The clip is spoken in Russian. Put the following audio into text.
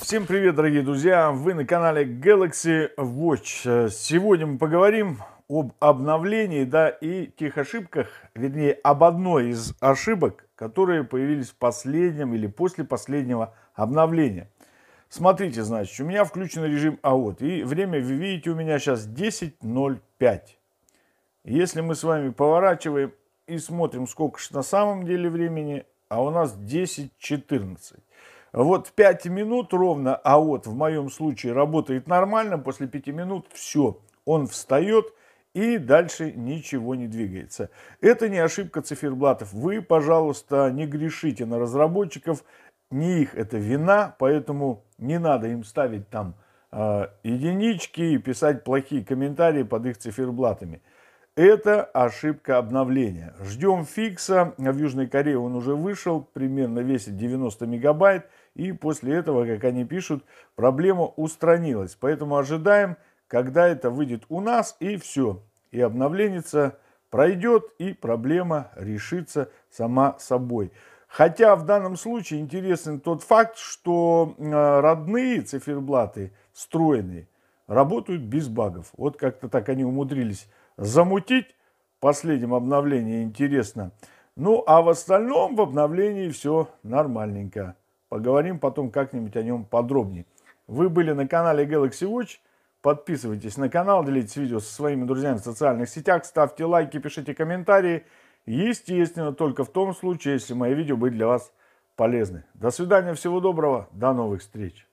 Всем привет, дорогие друзья! Вы на канале Galaxy Watch. Сегодня мы поговорим об обновлении, да, и тех ошибках, вернее, об одной из ошибок, которые появились в последнем или после последнего обновления. Смотрите, значит, у меня включен режим АОТ, и время, вы видите, у меня сейчас 10.05. Если мы с вами поворачиваем и смотрим, сколько же на самом деле времени, а у нас 10.14. Вот 5 минут ровно, а вот в моем случае работает нормально, после 5 минут все, он встает и дальше ничего не двигается. Это не ошибка циферблатов. Вы, пожалуйста, не грешите на разработчиков, не их это вина, поэтому не надо им ставить там э, единички и писать плохие комментарии под их циферблатами. Это ошибка обновления. Ждем фикса. В Южной Корее он уже вышел, примерно весит 90 мегабайт. И после этого, как они пишут, проблема устранилась. Поэтому ожидаем, когда это выйдет у нас и все. И обновленится пройдет и проблема решится сама собой. Хотя в данном случае интересен тот факт, что э, родные циферблаты встроенные работают без багов. Вот как-то так они умудрились замутить. В последнем обновлении интересно. Ну, а в остальном в обновлении все нормальненько. Поговорим потом как-нибудь о нем подробнее. Вы были на канале Galaxy Watch. Подписывайтесь на канал, делитесь видео со своими друзьями в социальных сетях, ставьте лайки, пишите комментарии. Естественно, только в том случае, если мои видео были для вас полезны. До свидания, всего доброго, до новых встреч.